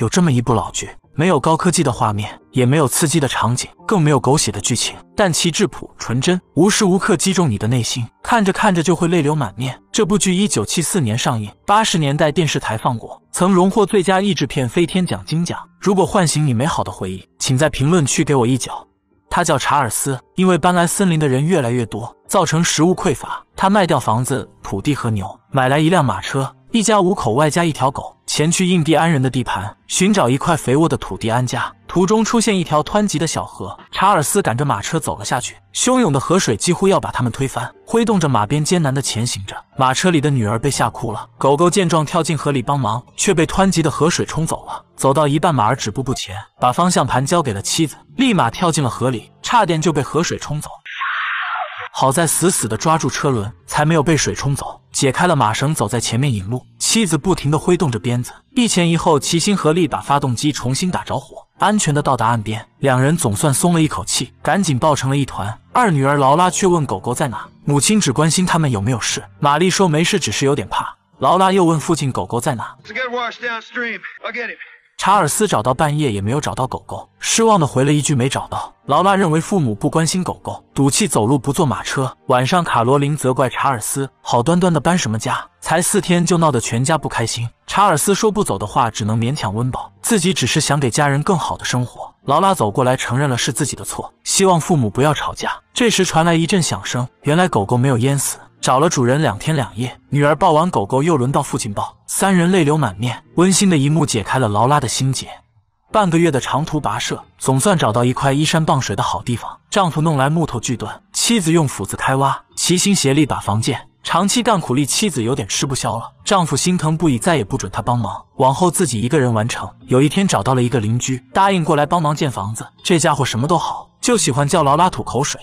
有这么一部老剧，没有高科技的画面，也没有刺激的场景，更没有狗血的剧情，但其质朴纯真，无时无刻击中你的内心，看着看着就会泪流满面。这部剧一九七四年上映，八十年代电视台放过，曾荣获最佳译制片飞天奖金奖。如果唤醒你美好的回忆，请在评论区给我一脚。他叫查尔斯，因为搬来森林的人越来越多，造成食物匮乏，他卖掉房子、土地和牛，买来一辆马车。一家五口外加一条狗，前去印第安人的地盘寻找一块肥沃的土地安家。途中出现一条湍急的小河，查尔斯赶着马车走了下去。汹涌的河水几乎要把他们推翻，挥动着马鞭艰难的前行着。马车里的女儿被吓哭了。狗狗见状跳进河里帮忙，却被湍急的河水冲走了。走到一半，马儿止步不前，把方向盘交给了妻子，立马跳进了河里，差点就被河水冲走。好在死死的抓住车轮，才没有被水冲走。解开了马绳，走在前面引路。妻子不停的挥动着鞭子，一前一后齐心合力把发动机重新打着火，安全的到达岸边。两人总算松了一口气，赶紧抱成了一团。二女儿劳拉却问狗狗在哪，母亲只关心他们有没有事。玛丽说没事，只是有点怕。劳拉又问父亲狗狗在哪。查尔斯找到半夜也没有找到狗狗，失望的回了一句没找到。劳拉认为父母不关心狗狗，赌气走路不坐马车。晚上卡罗琳责怪查尔斯，好端端的搬什么家，才四天就闹得全家不开心。查尔斯说不走的话只能勉强温饱，自己只是想给家人更好的生活。劳拉走过来承认了是自己的错，希望父母不要吵架。这时传来一阵响声，原来狗狗没有淹死。找了主人两天两夜，女儿抱完狗狗，又轮到父亲抱，三人泪流满面，温馨的一幕解开了劳拉的心结。半个月的长途跋涉，总算找到一块依山傍水的好地方。丈夫弄来木头锯断，妻子用斧子开挖，齐心协力把房建。长期干苦力，妻子有点吃不消了，丈夫心疼不已，再也不准她帮忙，往后自己一个人完成。有一天找到了一个邻居，答应过来帮忙建房子。这家伙什么都好，就喜欢叫劳拉吐口水。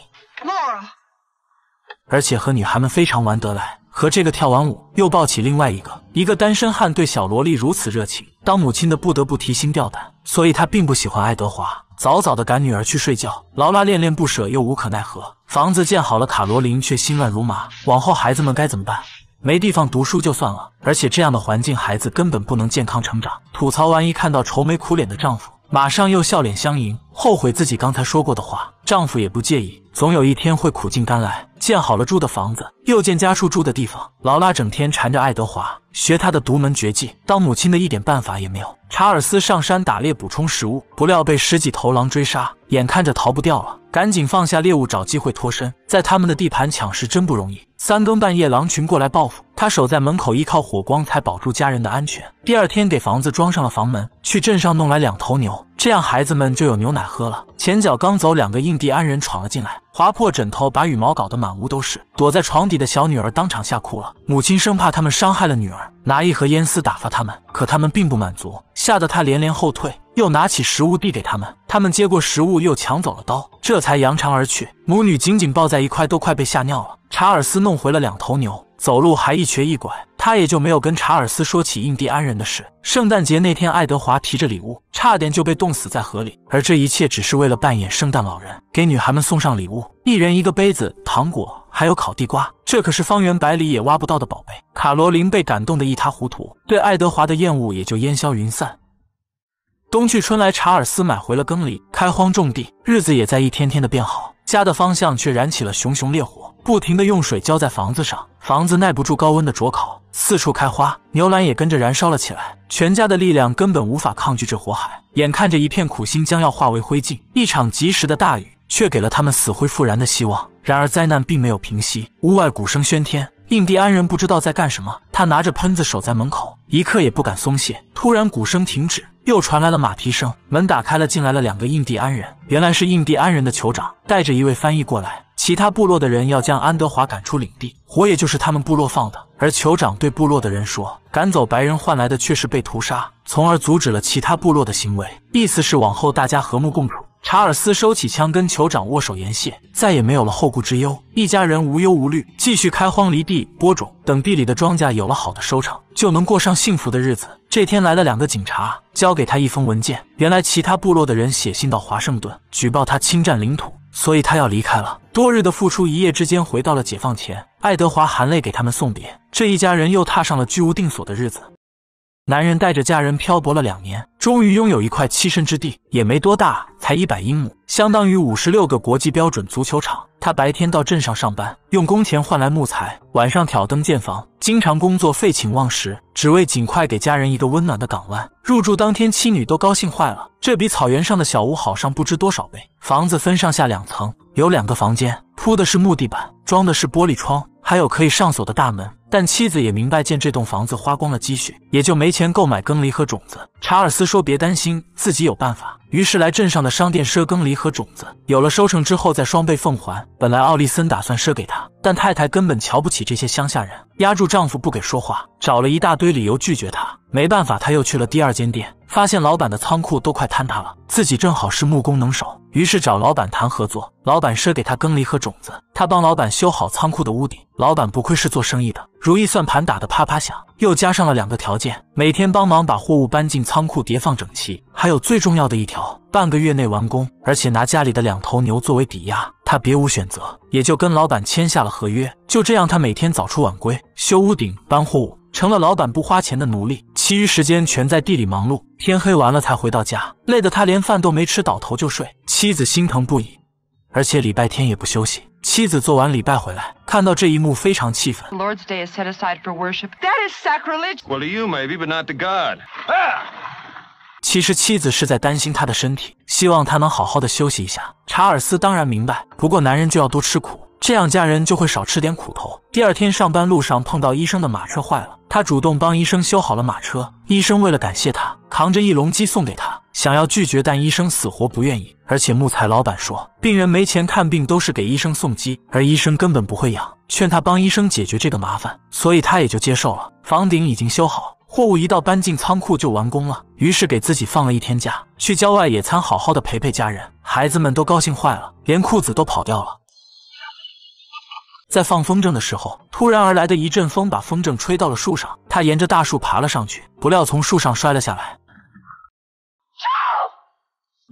而且和女孩们非常玩得来，和这个跳完舞又抱起另外一个，一个单身汉对小萝莉如此热情，当母亲的不得不提心吊胆，所以她并不喜欢爱德华，早早的赶女儿去睡觉。劳拉恋恋不舍又无可奈何。房子建好了，卡罗琳却心乱如麻，往后孩子们该怎么办？没地方读书就算了，而且这样的环境孩子根本不能健康成长。吐槽完，一看到愁眉苦脸的丈夫，马上又笑脸相迎，后悔自己刚才说过的话。丈夫也不介意，总有一天会苦尽甘来。建好了住的房子，又建家畜住的地方。劳拉整天缠着爱德华学他的独门绝技，当母亲的一点办法也没有。查尔斯上山打猎补充食物，不料被十几头狼追杀，眼看着逃不掉了，赶紧放下猎物找机会脱身。在他们的地盘抢食真不容易。三更半夜狼群过来报复，他守在门口，依靠火光才保住家人的安全。第二天给房子装上了房门，去镇上弄来两头牛。这样，孩子们就有牛奶喝了。前脚刚走，两个印第安人闯了进来，划破枕头，把羽毛搞得满屋都是。躲在床底的小女儿当场吓哭了。母亲生怕他们伤害了女儿，拿一盒烟丝打发他们，可他们并不满足，吓得他连连后退，又拿起食物递给他们。他们接过食物，又抢走了刀，这才扬长而去。母女紧紧抱在一块，都快被吓尿了。查尔斯弄回了两头牛。走路还一瘸一拐，他也就没有跟查尔斯说起印第安人的事。圣诞节那天，爱德华提着礼物，差点就被冻死在河里。而这一切只是为了扮演圣诞老人，给女孩们送上礼物，一人一个杯子、糖果，还有烤地瓜，这可是方圆百里也挖不到的宝贝。卡罗琳被感动的一塌糊涂，对爱德华的厌恶也就烟消云散。冬去春来，查尔斯买回了耕犁，开荒种地，日子也在一天天的变好。家的方向却燃起了熊熊烈火。不停的用水浇在房子上，房子耐不住高温的灼烤，四处开花，牛栏也跟着燃烧了起来。全家的力量根本无法抗拒这火海，眼看着一片苦心将要化为灰烬，一场及时的大雨却给了他们死灰复燃的希望。然而灾难并没有平息，屋外鼓声喧天，印第安人不知道在干什么，他拿着喷子守在门口，一刻也不敢松懈。突然鼓声停止。又传来了马蹄声，门打开了，进来了两个印第安人。原来是印第安人的酋长带着一位翻译过来，其他部落的人要将安德华赶出领地，火也就是他们部落放的。而酋长对部落的人说，赶走白人换来的却是被屠杀，从而阻止了其他部落的行为，意思是往后大家和睦共处。查尔斯收起枪，跟酋长握手言谢，再也没有了后顾之忧。一家人无忧无虑，继续开荒犁地、播种，等地里的庄稼有了好的收成，就能过上幸福的日子。这天来了两个警察。交给他一封文件，原来其他部落的人写信到华盛顿举报他侵占领土，所以他要离开了。多日的付出一夜之间回到了解放前，爱德华含泪给他们送别，这一家人又踏上了居无定所的日子。男人带着家人漂泊了两年，终于拥有一块栖身之地，也没多大，才一百英亩，相当于五十六个国际标准足球场。他白天到镇上上班，用工钱换来木材；晚上挑灯建房，经常工作废寝忘食，只为尽快给家人一个温暖的港湾。入住当天，妻女都高兴坏了，这比草原上的小屋好上不知多少倍。房子分上下两层，有两个房间，铺的是木地板，装的是玻璃窗，还有可以上锁的大门。但妻子也明白，建这栋房子花光了积蓄，也就没钱购买耕犁和种子。查尔斯说：“别担心，自己有办法。”于是来镇上的商店赊耕犁和种子。有了收成之后再双倍奉还。本来奥利森打算赊给他，但太太根本瞧不起这些乡下人，压住丈夫不给说话，找了一大堆理由拒绝他。没办法，他又去了第二间店，发现老板的仓库都快坍塌了，自己正好是木工能手，于是找老板谈合作。老板赊给他耕犁和种子，他帮老板修好仓库的屋顶。老板不愧是做生意的。如意算盘打得啪啪响，又加上了两个条件：每天帮忙把货物搬进仓库，叠放整齐；还有最重要的一条，半个月内完工，而且拿家里的两头牛作为抵押。他别无选择，也就跟老板签下了合约。就这样，他每天早出晚归，修屋顶、搬货物，成了老板不花钱的奴隶。其余时间全在地里忙碌，天黑完了才回到家，累得他连饭都没吃，倒头就睡。妻子心疼不已，而且礼拜天也不休息。妻子做完礼拜回来。看到这一幕，非常气愤。Lord's Day is set aside for worship. That is sacrilege. Well, to you maybe, but not to God. Ah！其实妻子是在担心他的身体，希望他能好好的休息一下。查尔斯当然明白，不过男人就要多吃苦，这样家人就会少吃点苦头。第二天上班路上碰到医生的马车坏了，他主动帮医生修好了马车。医生为了感谢他，扛着一笼鸡送给他。想要拒绝，但医生死活不愿意。而且木材老板说，病人没钱看病，都是给医生送机，而医生根本不会养，劝他帮医生解决这个麻烦，所以他也就接受了。房顶已经修好，货物一到搬进仓库就完工了，于是给自己放了一天假，去郊外野餐，好好的陪陪家人。孩子们都高兴坏了，连裤子都跑掉了。在放风筝的时候，突然而来的一阵风把风筝吹到了树上，他沿着大树爬了上去，不料从树上摔了下来。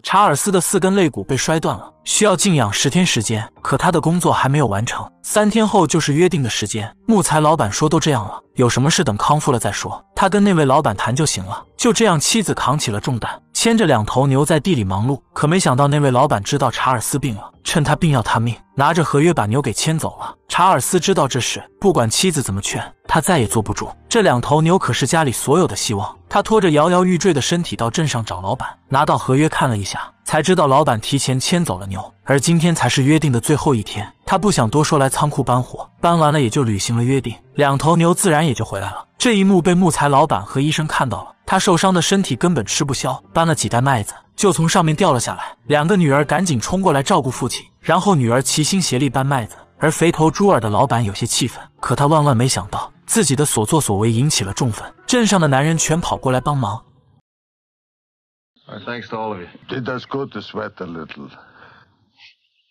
查尔斯的四根肋骨被摔断了，需要静养十天时间。可他的工作还没有完成，三天后就是约定的时间。木材老板说：“都这样了，有什么事等康复了再说。他跟那位老板谈就行了。”就这样，妻子扛起了重担。牵着两头牛在地里忙碌，可没想到那位老板知道查尔斯病了，趁他病要他命，拿着合约把牛给牵走了。查尔斯知道这事，不管妻子怎么劝，他再也坐不住。这两头牛可是家里所有的希望，他拖着摇摇欲坠的身体到镇上找老板，拿到合约看了一下，才知道老板提前牵走了牛，而今天才是约定的最后一天。他不想多说，来仓库搬货，搬完了也就履行了约定，两头牛自然也就回来了。这一幕被木材老板和医生看到了。他受伤的身体根本吃不消，搬了几袋麦子就从上面掉了下来。两个女儿赶紧冲过来照顾父亲，然后女儿齐心协力搬麦子。而肥头猪耳的老板有些气愤，可他万万没想到自己的所作所为引起了众愤，镇上的男人全跑过来帮忙。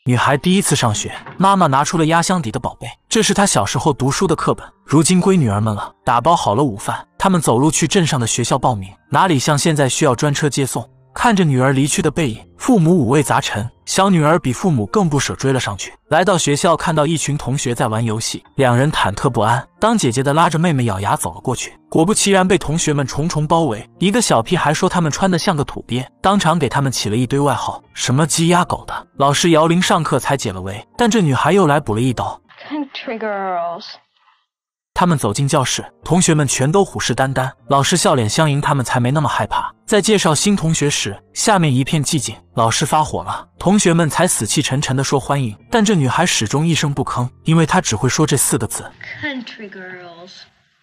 女孩第一次上学，妈妈拿出了压箱底的宝贝，这是她小时候读书的课本，如今归女儿们了。打包好了午饭，他们走路去镇上的学校报名，哪里像现在需要专车接送。看着女儿离去的背影，父母五味杂陈。小女儿比父母更不舍，追了上去。来到学校，看到一群同学在玩游戏，两人忐忑不安。当姐姐的拉着妹妹，咬牙走了过去。果不其然，被同学们重重包围。一个小屁孩说他们穿的像个土鳖，当场给他们起了一堆外号，什么鸡鸭狗的。老师摇铃上课才解了围，但这女孩又来补了一刀。他们走进教室，同学们全都虎视眈眈。老师笑脸相迎，他们才没那么害怕。在介绍新同学时，下面一片寂静。老师发火了，同学们才死气沉沉的说欢迎。但这女孩始终一声不吭，因为她只会说这四个字。Country girls。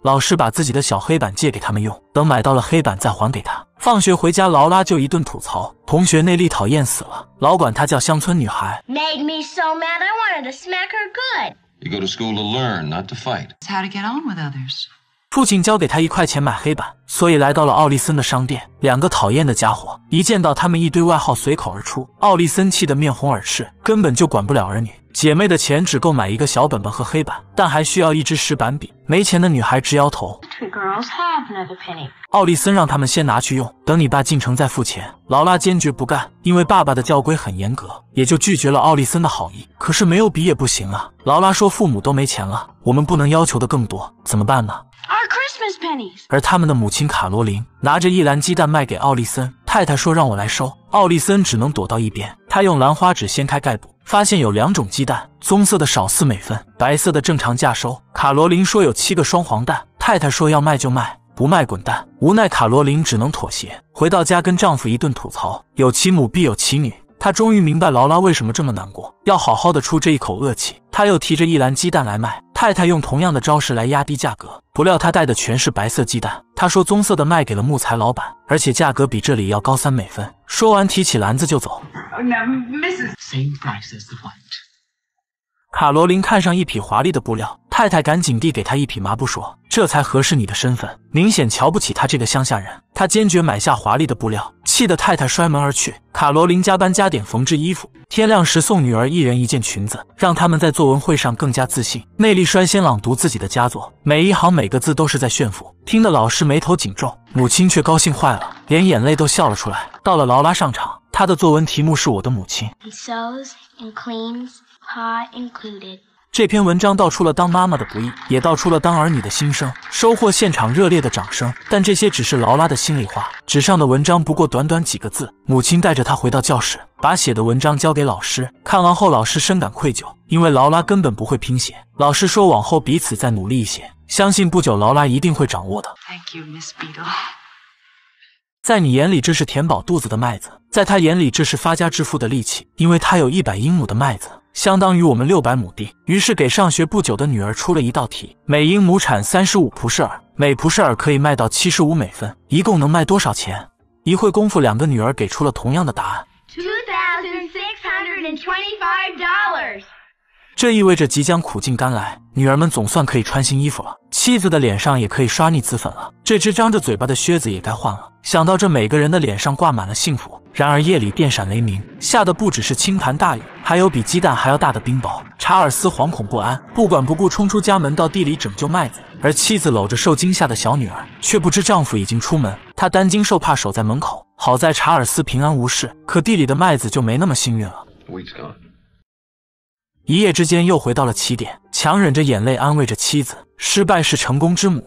老师把自己的小黑板借给他们用，等买到了黑板再还给他。放学回家，劳拉就一顿吐槽，同学内力讨厌死了，老管她叫乡村女孩。you go to school to learn not to fight it's how to get on with others 父亲交给他一块钱买黑板所以来到了奥利森的商店两个讨厌的家伙一见到他们一堆外号随口而出奥利森气得面红耳赤根本就管不了儿女姐妹的钱只够买一个小本本和黑板，但还需要一支石板笔。没钱的女孩直摇头。奥利森让他们先拿去用，等你爸进城再付钱。劳拉坚决不干，因为爸爸的教规很严格，也就拒绝了奥利森的好意。可是没有笔也不行啊！劳拉说：“父母都没钱了，我们不能要求的更多，怎么办呢？”而他们的母亲卡罗琳拿着一篮鸡蛋卖给奥利森。太太说让我来收，奥利森只能躲到一边。他用兰花指掀开盖布，发现有两种鸡蛋，棕色的少四美分，白色的正常价收。卡罗琳说有七个双黄蛋，太太说要卖就卖，不卖滚蛋。无奈卡罗琳只能妥协，回到家跟丈夫一顿吐槽：有其母必有其女。他终于明白劳拉为什么这么难过，要好好的出这一口恶气。他又提着一篮鸡蛋来卖，太太用同样的招式来压低价格。不料他带的全是白色鸡蛋，他说棕色的卖给了木材老板，而且价格比这里要高三美分。说完，提起篮子就走。卡罗琳看上一匹华丽的布料，太太赶紧递给他一匹麻布，说：“这才合适你的身份。”明显瞧不起他这个乡下人，他坚决买下华丽的布料。气得太太摔门而去。卡罗琳加班加点缝制衣服，天亮时送女儿一人一件裙子，让他们在作文会上更加自信、内力率先朗读自己的佳作，每一行每个字都是在炫富，听得老师眉头紧皱，母亲却高兴坏了，连眼泪都笑了出来。到了劳拉上场，她的作文题目是我的母亲。这篇文章道出了当妈妈的不易，也道出了当儿女的心声，收获现场热烈的掌声。但这些只是劳拉的心里话，纸上的文章不过短短几个字。母亲带着她回到教室，把写的文章交给老师。看完后，老师深感愧疚，因为劳拉根本不会拼写。老师说，往后彼此再努力一些，相信不久劳拉一定会掌握的。Thank you, Miss b e e t l e 在你眼里，这是填饱肚子的麦子；在他眼里，这是发家致富的利器，因为他有一百英亩的麦子。相当于我们六百亩地，于是给上学不久的女儿出了一道题：每英亩产三十五蒲式尔，每蒲式尔可以卖到七十五美分，一共能卖多少钱？一会功夫，两个女儿给出了同样的答案。这意味着即将苦尽甘来，女儿们总算可以穿新衣服了。妻子的脸上也可以刷腻子粉了，这只张着嘴巴的靴子也该换了。想到这，每个人的脸上挂满了幸福。然而夜里电闪雷鸣，吓得不只是倾盆大雨，还有比鸡蛋还要大的冰雹。查尔斯惶恐不安，不管不顾冲出家门到地里拯救麦子，而妻子搂着受惊吓的小女儿，却不知丈夫已经出门。她担惊受怕守在门口。好在查尔斯平安无事，可地里的麦子就没那么幸运了。一夜之间又回到了起点，强忍着眼泪安慰着妻子。失败是成功之母。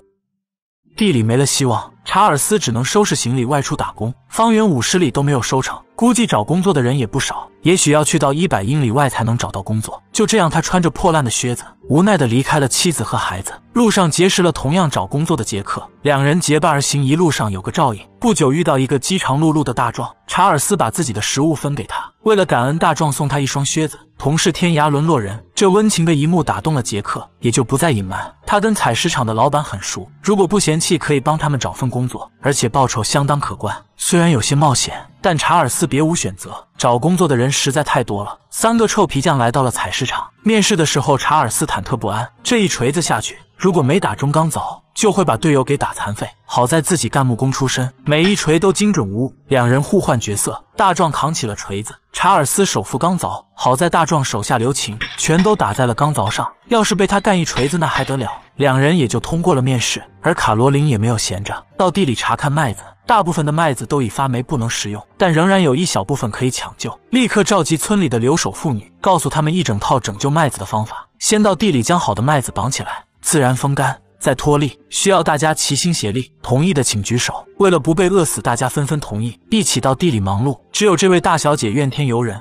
地里没了希望，查尔斯只能收拾行李外出打工。方圆五十里都没有收成，估计找工作的人也不少，也许要去到一百英里外才能找到工作。就这样，他穿着破烂的靴子，无奈的离开了妻子和孩子。路上结识了同样找工作的杰克，两人结伴而行，一路上有个照应。不久遇到一个饥肠辘辘的大壮，查尔斯把自己的食物分给他，为了感恩，大壮送他一双靴子。同是天涯沦落人，这温情的一幕打动了杰克，也就不再隐瞒。他跟采石场的老板很熟，如果不嫌弃，可以帮他们找份工作，而且报酬相当可观。虽然有些冒险，但查尔斯别无选择，找工作的人实在太多了。三个臭皮匠来到了采石场面试的时候，查尔斯忐忑不安。这一锤子下去。如果没打中钢凿，就会把队友给打残废。好在自己干木工出身，每一锤都精准无误。两人互换角色，大壮扛起了锤子，查尔斯手扶钢凿。好在大壮手下留情，全都打在了钢凿上。要是被他干一锤子，那还得了？两人也就通过了面试。而卡罗琳也没有闲着，到地里查看麦子，大部分的麦子都已发霉，不能食用，但仍然有一小部分可以抢救。立刻召集村里的留守妇女，告诉他们一整套拯救麦子的方法。先到地里将好的麦子绑起来。自然风干，再脱粒，需要大家齐心协力。同意的请举手。为了不被饿死，大家纷纷同意，一起到地里忙碌。只有这位大小姐怨天尤人。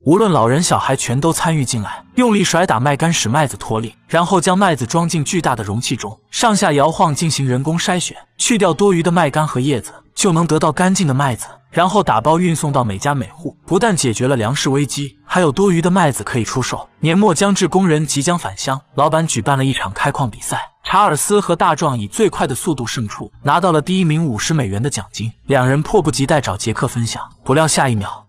无论老人小孩，全都参与进来，用力甩打麦秆，使麦子脱粒，然后将麦子装进巨大的容器中，上下摇晃进行人工筛选，去掉多余的麦秆和叶子，就能得到干净的麦子。然后打包运送到每家每户，不但解决了粮食危机，还有多余的麦子可以出售。年末将至，工人即将返乡，老板举办了一场开矿比赛，查尔斯和大壮以最快的速度胜出，拿到了第一名五十美元的奖金，两人迫不及待找杰克分享，不料下一秒。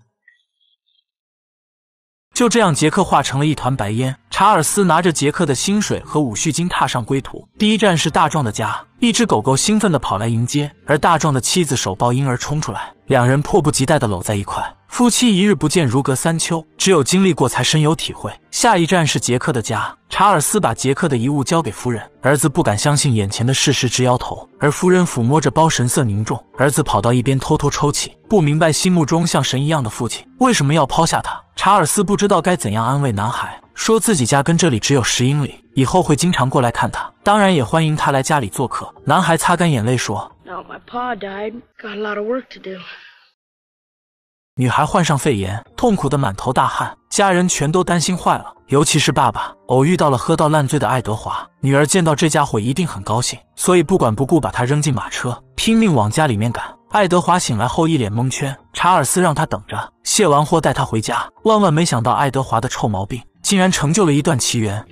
就这样，杰克化成了一团白烟。查尔斯拿着杰克的薪水和五恤金踏上归途。第一站是大壮的家，一只狗狗兴奋地跑来迎接，而大壮的妻子手抱婴儿冲出来，两人迫不及待地搂在一块。夫妻一日不见如隔三秋，只有经历过才深有体会。下一站是杰克的家。查尔斯把杰克的遗物交给夫人，儿子不敢相信眼前的事实，直摇头。而夫人抚摸着包，神色凝重。儿子跑到一边偷偷抽泣，不明白心目中像神一样的父亲为什么要抛下他。查尔斯不知道该怎样安慰男孩，说自己家跟这里只有十英里，以后会经常过来看他，当然也欢迎他来家里做客。男孩擦干眼泪说：“No, my pa died. Got a lot of work to do.” 女孩患上肺炎，痛苦的满头大汗，家人全都担心坏了，尤其是爸爸。偶遇到了喝到烂醉的爱德华，女儿见到这家伙一定很高兴，所以不管不顾把他扔进马车，拼命往家里面赶。爱德华醒来后一脸蒙圈，查尔斯让他等着，卸完货带他回家。万万没想到，爱德华的臭毛病竟然成就了一段奇缘。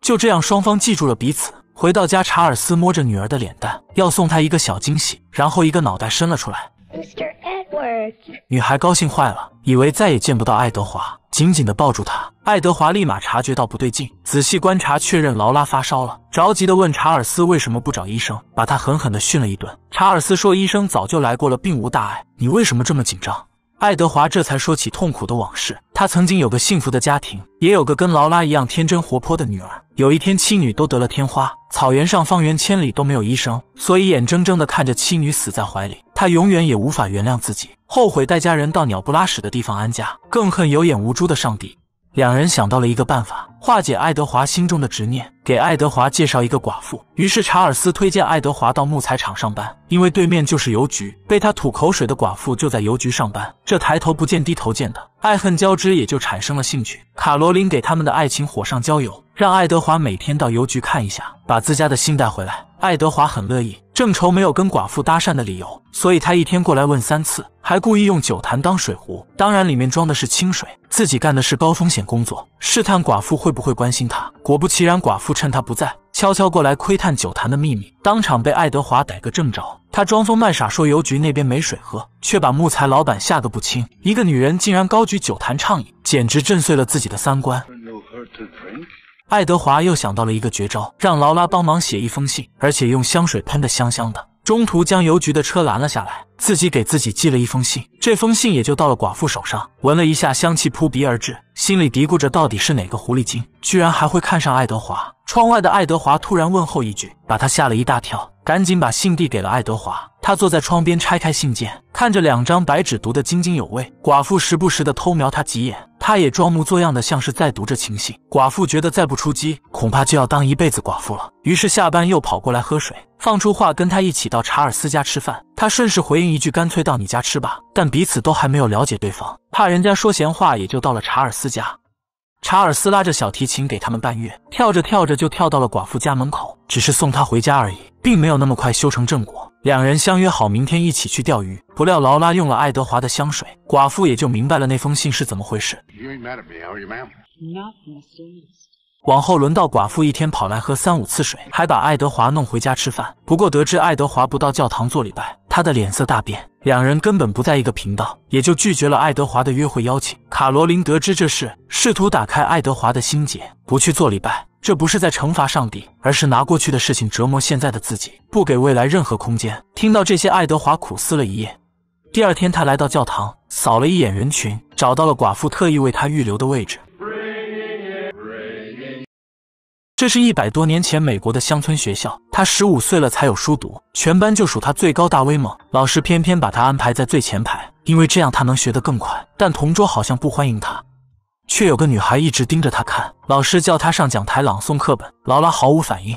就这样，双方记住了彼此。回到家，查尔斯摸着女儿的脸蛋，要送她一个小惊喜，然后一个脑袋伸了出来。Mr. Edwards 女孩高兴坏了，以为再也见不到爱德华，紧紧地抱住他。爱德华立马察觉到不对劲，仔细观察确认劳拉发烧了，着急地问查尔斯为什么不找医生，把他狠狠地训了一顿。查尔斯说医生早就来过了，并无大碍，你为什么这么紧张？爱德华这才说起痛苦的往事。他曾经有个幸福的家庭，也有个跟劳拉一样天真活泼的女儿。有一天，妻女都得了天花，草原上方圆千里都没有医生，所以眼睁睁的看着妻女死在怀里。他永远也无法原谅自己，后悔带家人到鸟不拉屎的地方安家，更恨有眼无珠的上帝。两人想到了一个办法，化解爱德华心中的执念，给爱德华介绍一个寡妇。于是查尔斯推荐爱德华到木材厂上班，因为对面就是邮局，被他吐口水的寡妇就在邮局上班，这抬头不见低头见的，爱恨交织也就产生了兴趣。卡罗琳给他们的爱情火上浇油，让爱德华每天到邮局看一下，把自家的信带回来。爱德华很乐意，正愁没有跟寡妇搭讪的理由，所以他一天过来问三次，还故意用酒坛当水壶，当然里面装的是清水，自己干的是高风险工作，试探寡妇会不会关心他。果不其然，寡妇趁他不在，悄悄过来窥探酒坛的秘密，当场被爱德华逮个正着。他装疯卖傻说邮局那边没水喝，却把木材老板吓个不轻。一个女人竟然高举酒坛畅饮，简直震碎了自己的三观。爱德华又想到了一个绝招，让劳拉帮忙写一封信，而且用香水喷得香香的。中途将邮局的车拦了下来，自己给自己寄了一封信。这封信也就到了寡妇手上，闻了一下，香气扑鼻而至，心里嘀咕着到底是哪个狐狸精，居然还会看上爱德华。窗外的爱德华突然问候一句，把他吓了一大跳，赶紧把信递给了爱德华。他坐在窗边拆开信件，看着两张白纸，读得津津有味。寡妇时不时的偷瞄他几眼。他也装模作样的，像是在读着情信。寡妇觉得再不出击，恐怕就要当一辈子寡妇了。于是下班又跑过来喝水，放出话跟他一起到查尔斯家吃饭。他顺势回应一句：“干脆到你家吃吧。”但彼此都还没有了解对方，怕人家说闲话，也就到了查尔斯家。查尔斯拉着小提琴给他们伴乐，跳着跳着就跳到了寡妇家门口，只是送他回家而已，并没有那么快修成正果。两人相约好明天一起去钓鱼，不料劳拉用了爱德华的香水，寡妇也就明白了那封信是怎么回事。往后轮到寡妇一天跑来喝三五次水，还把爱德华弄回家吃饭。不过得知爱德华不到教堂做礼拜，她的脸色大变。两人根本不在一个频道，也就拒绝了爱德华的约会邀请。卡罗琳得知这事，试图打开爱德华的心结。不去做礼拜，这不是在惩罚上帝，而是拿过去的事情折磨现在的自己，不给未来任何空间。听到这些，爱德华苦思了一夜。第二天，他来到教堂，扫了一眼人群，找到了寡妇特意为他预留的位置。这是一百多年前美国的乡村学校，他十五岁了才有书读，全班就数他最高大威猛，老师偏偏把他安排在最前排，因为这样他能学得更快。但同桌好像不欢迎他，却有个女孩一直盯着他看。老师叫他上讲台朗诵课本，劳拉毫无反应。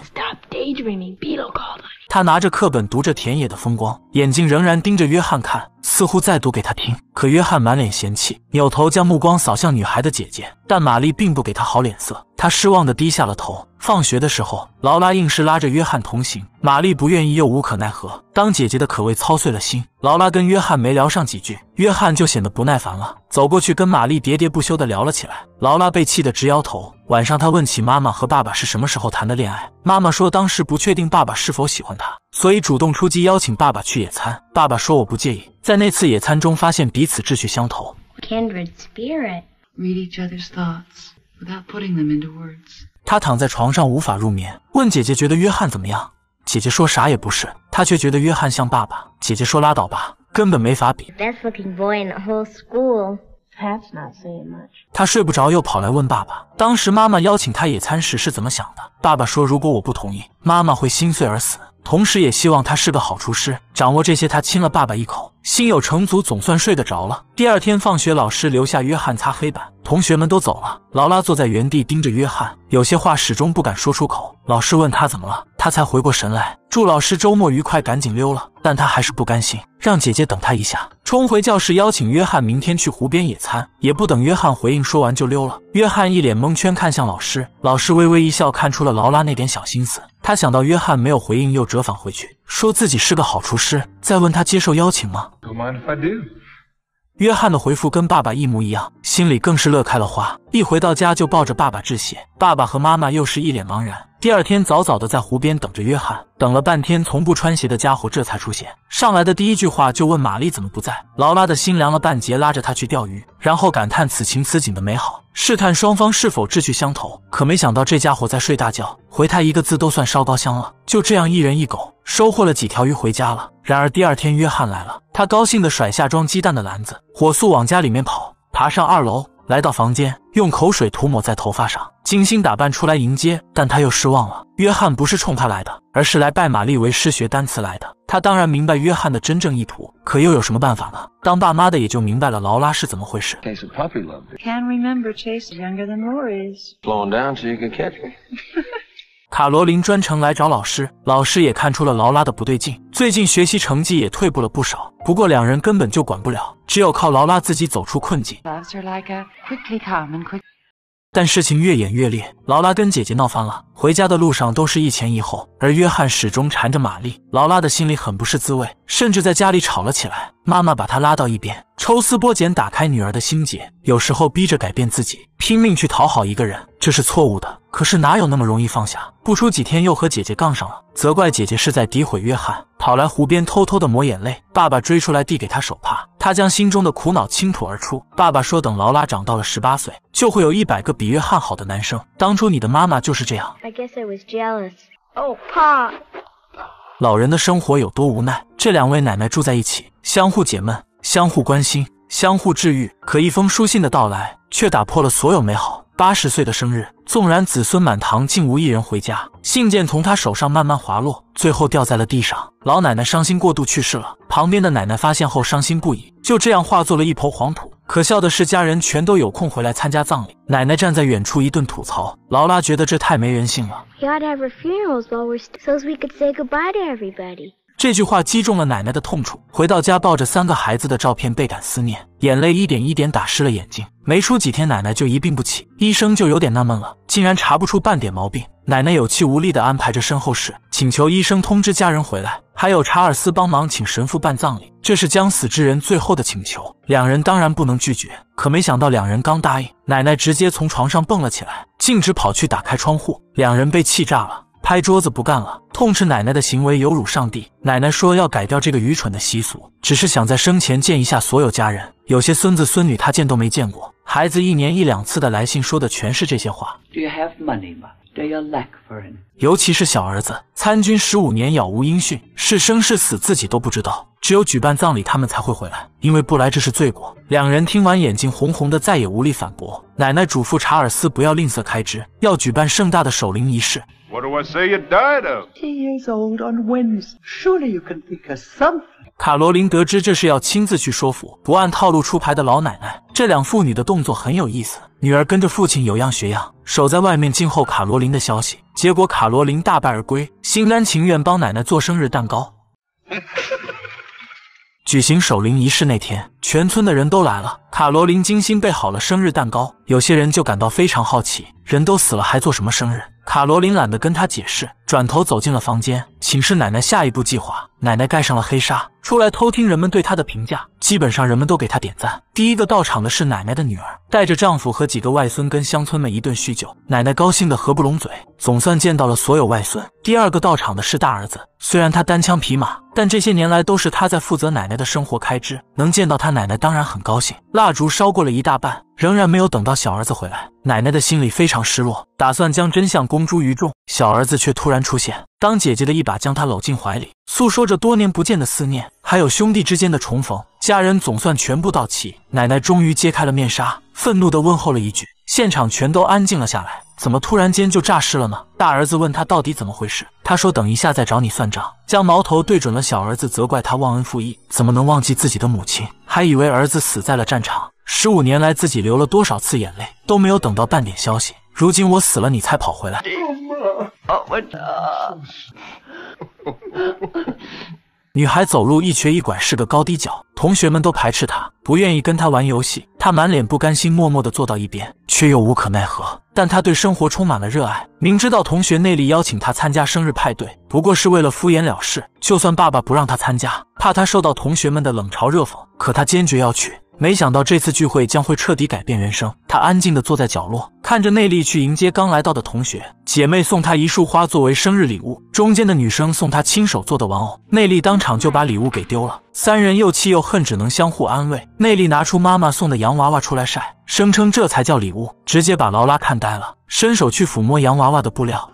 他拿着课本读着田野的风光，眼睛仍然盯着约翰看，似乎在读给他听。可约翰满脸嫌弃，扭头将目光扫向女孩的姐姐。但玛丽并不给他好脸色，他失望的低下了头。放学的时候，劳拉硬是拉着约翰同行，玛丽不愿意又无可奈何，当姐姐的可谓操碎了心。劳拉跟约翰没聊上几句，约翰就显得不耐烦了，走过去跟玛丽喋喋不休的聊了起来。劳拉被气得直摇头。晚上，他问起妈妈和爸爸是什么时候谈的恋爱，妈妈说当时不确定爸爸是否喜欢他，所以主动出击邀请爸爸去野餐。爸爸说我不介意，在那次野餐中发现彼此志趣相投。read each other's thoughts without putting them into words。他躺在床上无法入眠，问姐姐觉得约翰怎么样。姐姐说啥也不是，他却觉得约翰像爸爸。姐姐说拉倒吧，根本没法比。that's looking boy in the whole school，have not say much。他睡不着，又跑来问爸爸。当时妈妈邀请他野餐时是怎么想的？爸爸说，如果我不同意，妈妈会心碎而死。同时也希望他是个好厨师，掌握这些。他亲了爸爸一口，心有成竹，总算睡得着了。第二天放学，老师留下约翰擦黑板，同学们都走了。劳拉坐在原地，盯着约翰，有些话始终不敢说出口。老师问他怎么了，他才回过神来。祝老师周末愉快，赶紧溜了。但他还是不甘心，让姐姐等他一下，冲回教室邀请约翰明天去湖边野餐，也不等约翰回应，说完就溜了。约翰一脸蒙圈，看向老师，老师微微一笑，看出了劳拉那点小心思。他想到约翰没有回应，又折返回去，说自己是个好厨师，再问他接受邀请吗？约翰的回复跟爸爸一模一样，心里更是乐开了花。一回到家就抱着爸爸致谢，爸爸和妈妈又是一脸茫然。第二天早早的在湖边等着约翰，等了半天，从不穿鞋的家伙这才出现。上来的第一句话就问玛丽怎么不在，劳拉的心凉了半截，拉着他去钓鱼，然后感叹此情此景的美好，试探双方是否志趣相投。可没想到这家伙在睡大觉，回他一个字都算烧高香了。就这样，一人一狗收获了几条鱼回家了。然而第二天，约翰来了，他高兴的甩下装鸡蛋的篮子，火速往家里面跑，爬上二楼，来到房间，用口水涂抹在头发上。精心打扮出来迎接，但他又失望了。约翰不是冲他来的，而是来拜玛丽为师学单词来的。他当然明白约翰的真正意图，可又有什么办法呢？当爸妈的也就明白了劳拉是怎么回事。卡罗琳专程来找老师，老师也看出了劳拉的不对劲，最近学习成绩也退步了不少。不过两人根本就管不了，只有靠劳拉自己走出困境。但事情越演越烈，劳拉跟姐姐闹翻了。回家的路上都是一前一后，而约翰始终缠着玛丽，劳拉的心里很不是滋味，甚至在家里吵了起来。妈妈把她拉到一边，抽丝剥茧，打开女儿的心结。有时候逼着改变自己，拼命去讨好一个人，这是错误的。可是哪有那么容易放下？不出几天又和姐姐杠上了，责怪姐姐是在诋毁约翰，跑来湖边偷偷的抹眼泪。爸爸追出来，递给她手帕。他将心中的苦恼倾吐而出。爸爸说：“等劳拉长到了十八岁，就会有一百个比约翰好的男生。当初你的妈妈就是这样。” I guess I was jealous. Oh, pa. 老人的生活有多无奈？这两位奶奶住在一起，相互解闷，相互关心，相互治愈。可一封书信的到来，却打破了所有美好。八十岁的生日，纵然子孙满堂，竟无一人回家。信件从他手上慢慢滑落，最后掉在了地上。老奶奶伤心过度去世了，旁边的奶奶发现后伤心不已，就这样化作了一抔黄土。可笑的是，家人全都有空回来参加葬礼。奶奶站在远处一顿吐槽。劳拉觉得这太没人性了。这句话击中了奶奶的痛处。回到家，抱着三个孩子的照片，倍感思念，眼泪一点一点打湿了眼睛。没出几天，奶奶就一病不起，医生就有点纳闷了，竟然查不出半点毛病。奶奶有气无力地安排着身后事，请求医生通知家人回来，还有查尔斯帮忙请神父办葬礼，这是将死之人最后的请求。两人当然不能拒绝，可没想到两人刚答应，奶奶直接从床上蹦了起来，径直跑去打开窗户，两人被气炸了。拍桌子不干了，痛斥奶奶的行为有辱上帝。奶奶说要改掉这个愚蠢的习俗，只是想在生前见一下所有家人。有些孙子孙女她见都没见过。孩子一年一两次的来信，说的全是这些话。尤其是小儿子，参军十五年杳无音讯，是生是死自己都不知道。只有举办葬礼，他们才会回来，因为不来这是罪过。两人听完，眼睛红红的，再也无力反驳。奶奶嘱咐查尔斯不要吝啬开支，要举办盛大的守灵仪式。What say years do died you I Eight 卡罗琳得知这是要亲自去说服不按套路出牌的老奶奶，这两妇女的动作很有意思。女儿跟着父亲有样学样，守在外面静候卡罗琳的消息。结果卡罗琳大败而归，心甘情愿帮奶奶做生日蛋糕。举行守灵仪式那天，全村的人都来了。卡罗琳精心备好了生日蛋糕，有些人就感到非常好奇：人都死了还做什么生日？卡罗琳懒得跟他解释，转头走进了房间，请示奶奶下一步计划。奶奶盖上了黑纱，出来偷听人们对她的评价。基本上，人们都给她点赞。第一个到场的是奶奶的女儿，带着丈夫和几个外孙跟乡村们一顿叙旧。奶奶高兴得合不拢嘴，总算见到了所有外孙。第二个到场的是大儿子，虽然他单枪匹马，但这些年来都是他在负责奶奶的生活开支，能见到他奶奶当然很高兴。蜡烛烧过了一大半。仍然没有等到小儿子回来，奶奶的心里非常失落，打算将真相公诸于众。小儿子却突然出现，当姐姐的一把将他搂进怀里，诉说着多年不见的思念，还有兄弟之间的重逢。家人总算全部到齐，奶奶终于揭开了面纱，愤怒的问候了一句，现场全都安静了下来。怎么突然间就诈尸了呢？大儿子问他到底怎么回事，他说等一下再找你算账，将矛头对准了小儿子，责怪他忘恩负义，怎么能忘记自己的母亲？还以为儿子死在了战场。十五年来，自己流了多少次眼泪，都没有等到半点消息。如今我死了，你才跑回来。女孩走路一瘸一拐，是个高低脚，同学们都排斥她，不愿意跟她玩游戏。她满脸不甘心，默默的坐到一边，却又无可奈何。但她对生活充满了热爱。明知道同学内力邀请她参加生日派对，不过是为了敷衍了事。就算爸爸不让她参加，怕她受到同学们的冷嘲热讽，可她坚决要去。没想到这次聚会将会彻底改变人生。他安静的坐在角落，看着内力去迎接刚来到的同学姐妹，送他一束花作为生日礼物。中间的女生送他亲手做的玩偶，内力当场就把礼物给丢了。三人又气又恨，只能相互安慰。内力拿出妈妈送的洋娃娃出来晒，声称这才叫礼物，直接把劳拉看呆了，伸手去抚摸洋娃娃的布料。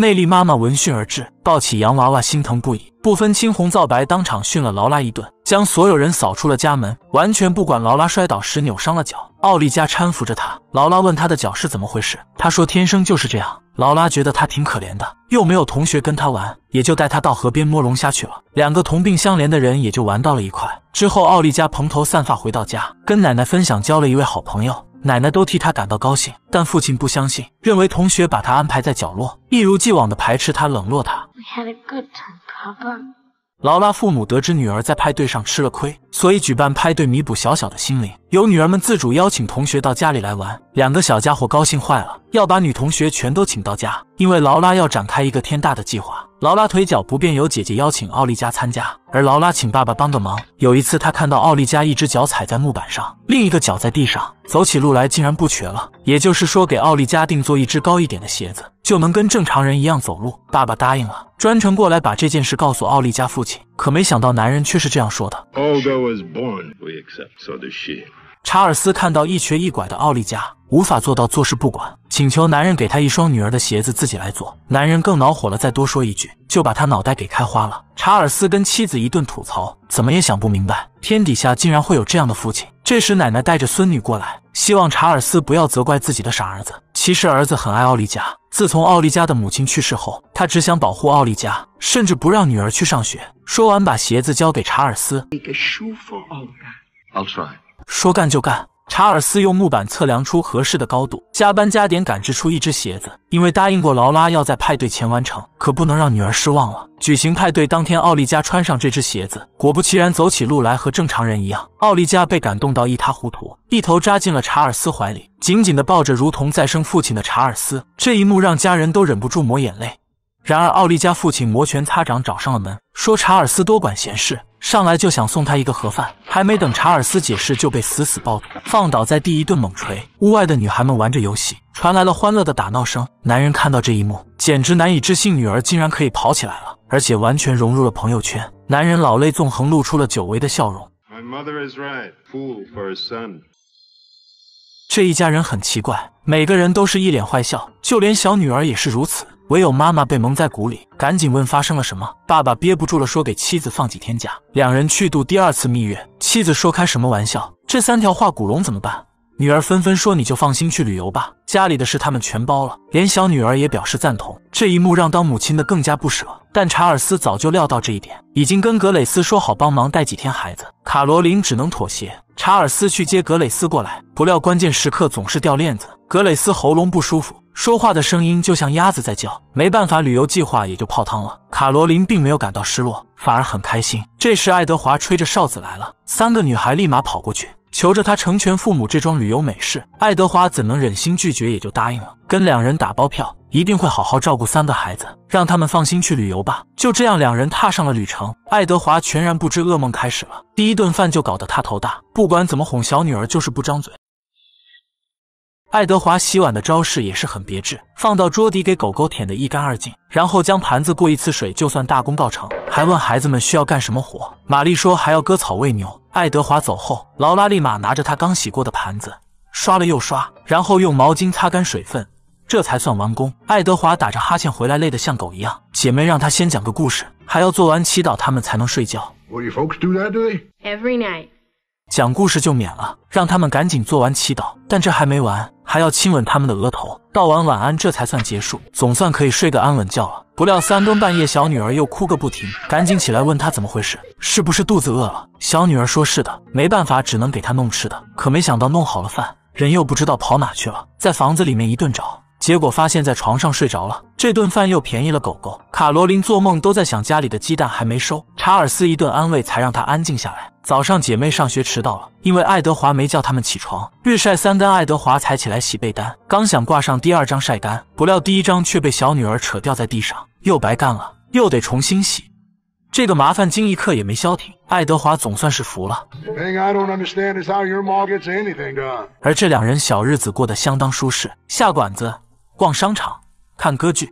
内力妈妈闻讯而至，抱起洋娃娃，心疼不已，不分青红皂白，当场训了劳拉一顿，将所有人扫出了家门，完全不管劳拉摔倒时扭伤了脚。奥利加搀扶着她，劳拉问她的脚是怎么回事，她说天生就是这样。劳拉觉得他挺可怜的，又没有同学跟他玩，也就带他到河边摸龙虾去了。两个同病相怜的人也就玩到了一块。之后，奥利加蓬头散发回到家，跟奶奶分享交了一位好朋友。奶奶都替他感到高兴，但父亲不相信，认为同学把他安排在角落，一如既往的排斥他、冷落他。劳拉父母得知女儿在派对上吃了亏，所以举办派对弥补小小的心灵。由女儿们自主邀请同学到家里来玩，两个小家伙高兴坏了，要把女同学全都请到家。因为劳拉要展开一个天大的计划，劳拉腿脚不便，由姐姐邀请奥利加参加。而劳拉请爸爸帮个忙。有一次，他看到奥利加一只脚踩在木板上，另一个脚在地上，走起路来竟然不瘸了。也就是说，给奥利加定做一只高一点的鞋子，就能跟正常人一样走路。爸爸答应了，专程过来把这件事告诉奥利加父亲。可没想到，男人却是这样说的。查尔斯看到一瘸一拐的奥利加，无法做到坐视不管，请求男人给他一双女儿的鞋子，自己来做。男人更恼火了，再多说一句就把他脑袋给开花了。查尔斯跟妻子一顿吐槽，怎么也想不明白，天底下竟然会有这样的父亲。这时奶奶带着孙女过来，希望查尔斯不要责怪自己的傻儿子。其实儿子很爱奥利加，自从奥利加的母亲去世后，他只想保护奥利加，甚至不让女儿去上学。说完，把鞋子交给查尔斯。说干就干，查尔斯用木板测量出合适的高度，加班加点赶制出一只鞋子。因为答应过劳拉要在派对前完成，可不能让女儿失望了。举行派对当天，奥利加穿上这只鞋子，果不其然，走起路来和正常人一样。奥利加被感动到一塌糊涂，一头扎进了查尔斯怀里，紧紧的抱着如同再生父亲的查尔斯。这一幕让家人都忍不住抹眼泪。然而，奥利加父亲摩拳擦掌找上了门，说查尔斯多管闲事，上来就想送他一个盒饭。还没等查尔斯解释，就被死死抱住，放倒在地，一顿猛锤。屋外的女孩们玩着游戏，传来了欢乐的打闹声。男人看到这一幕，简直难以置信，女儿竟然可以跑起来了，而且完全融入了朋友圈。男人老泪纵横，露出了久违的笑容。My mother fool for son. right, is 这一家人很奇怪，每个人都是一脸坏笑，就连小女儿也是如此。唯有妈妈被蒙在鼓里，赶紧问发生了什么。爸爸憋不住了，说给妻子放几天假，两人去度第二次蜜月。妻子说开什么玩笑，这三条化骨龙怎么办？女儿纷纷说你就放心去旅游吧，家里的事他们全包了，连小女儿也表示赞同。这一幕让当母亲的更加不舍，但查尔斯早就料到这一点，已经跟格蕾斯说好帮忙带几天孩子。卡罗琳只能妥协，查尔斯去接格蕾斯过来，不料关键时刻总是掉链子。格蕾斯喉咙不舒服。说话的声音就像鸭子在叫，没办法，旅游计划也就泡汤了。卡罗琳并没有感到失落，反而很开心。这时，爱德华吹着哨子来了，三个女孩立马跑过去求着他成全父母这桩旅游美事。爱德华怎能忍心拒绝，也就答应了，跟两人打包票，一定会好好照顾三个孩子，让他们放心去旅游吧。就这样，两人踏上了旅程。爱德华全然不知噩梦开始了，第一顿饭就搞得他头大，不管怎么哄小女儿，就是不张嘴。爱德华洗碗的招式也是很别致，放到桌底给狗狗舔得一干二净，然后将盘子过一次水就算大功告成。还问孩子们需要干什么活，玛丽说还要割草喂牛。爱德华走后，劳拉立马拿着他刚洗过的盘子刷了又刷，然后用毛巾擦干水分，这才算完工。爱德华打着哈欠回来，累得像狗一样。姐妹让他先讲个故事，还要做完祈祷他们才能睡觉。Every night，讲故事就免了，让他们赶紧做完祈祷。但这还没完。还要亲吻他们的额头，道完晚安，这才算结束，总算可以睡个安稳觉了。不料三更半夜，小女儿又哭个不停，赶紧起来问她怎么回事，是不是肚子饿了？小女儿说是的，没办法，只能给她弄吃的。可没想到弄好了饭，人又不知道跑哪去了，在房子里面一顿找。结果发现，在床上睡着了。这顿饭又便宜了狗狗。卡罗琳做梦都在想家里的鸡蛋还没收。查尔斯一顿安慰，才让她安静下来。早上姐妹上学迟到了，因为爱德华没叫他们起床。日晒三竿，爱德华才起来洗被单。刚想挂上第二张晒干，不料第一张却被小女儿扯掉在地上，又白干了，又得重新洗。这个麻烦精一刻也没消停。爱德华总算是服了。而这两人小日子过得相当舒适，下馆子。逛商场，看歌剧，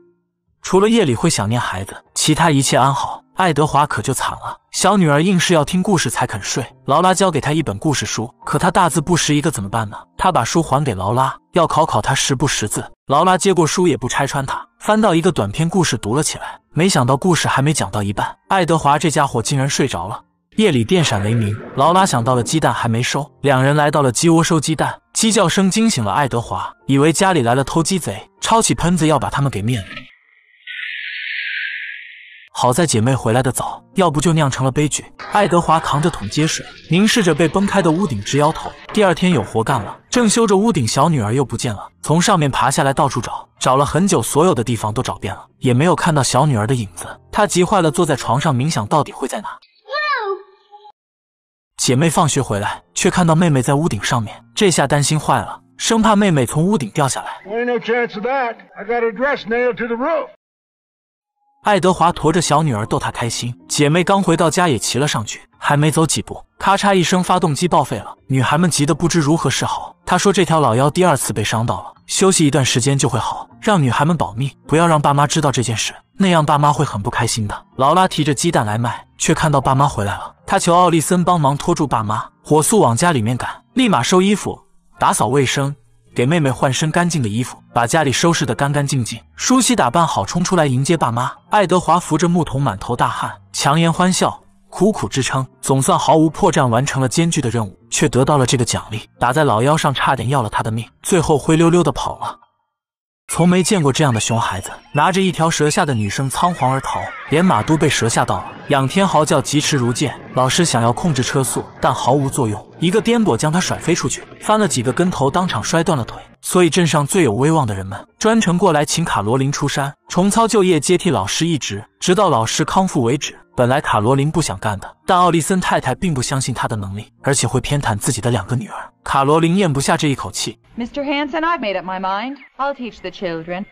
除了夜里会想念孩子，其他一切安好。爱德华可就惨了，小女儿硬是要听故事才肯睡。劳拉交给他一本故事书，可他大字不识一个，怎么办呢？他把书还给劳拉，要考考他识不识字。劳拉接过书也不拆穿他，翻到一个短篇故事读了起来。没想到故事还没讲到一半，爱德华这家伙竟然睡着了。夜里电闪雷鸣，劳拉想到了鸡蛋还没收，两人来到了鸡窝收鸡蛋。鸡叫声惊醒了爱德华，以为家里来了偷鸡贼，抄起喷子要把他们给灭了。好在姐妹回来的早，要不就酿成了悲剧。爱德华扛着桶接水，凝视着被崩开的屋顶直摇头。第二天有活干了，正修着屋顶，小女儿又不见了，从上面爬下来到处找，找了很久，所有的地方都找遍了，也没有看到小女儿的影子。他急坏了，坐在床上冥想，到底会在哪？姐妹放学回来，却看到妹妹在屋顶上面，这下担心坏了，生怕妹妹从屋顶掉下来。爱德华驮着小女儿逗她开心，姐妹刚回到家也骑了上去，还没走几步，咔嚓一声，发动机报废了。女孩们急得不知如何是好。她说：“这条老腰第二次被伤到了，休息一段时间就会好。让女孩们保密，不要让爸妈知道这件事，那样爸妈会很不开心的。”劳拉提着鸡蛋来卖，却看到爸妈回来了。她求奥利森帮忙拖住爸妈，火速往家里面赶，立马收衣服，打扫卫生。给妹妹换身干净的衣服，把家里收拾得干干净净。舒淇打扮好，冲出来迎接爸妈。爱德华扶着木桶，满头大汗，强颜欢笑，苦苦支撑，总算毫无破绽完成了艰巨的任务，却得到了这个奖励。打在老腰上，差点要了他的命。最后灰溜溜的跑了。从没见过这样的熊孩子，拿着一条蛇吓的女生仓皇而逃，连马都被蛇吓到了，仰天嚎叫，疾驰如箭。老师想要控制车速，但毫无作用，一个颠簸将他甩飞出去，翻了几个跟头，当场摔断了腿。所以镇上最有威望的人们专程过来请卡罗琳出山，重操旧业接替老师一职，直到老师康复为止。本来卡罗琳不想干的，但奥利森太太并不相信她的能力，而且会偏袒自己的两个女儿。卡罗琳咽不下这一口气。Mr. Hansen, I've made up my mind. I'll teach the children.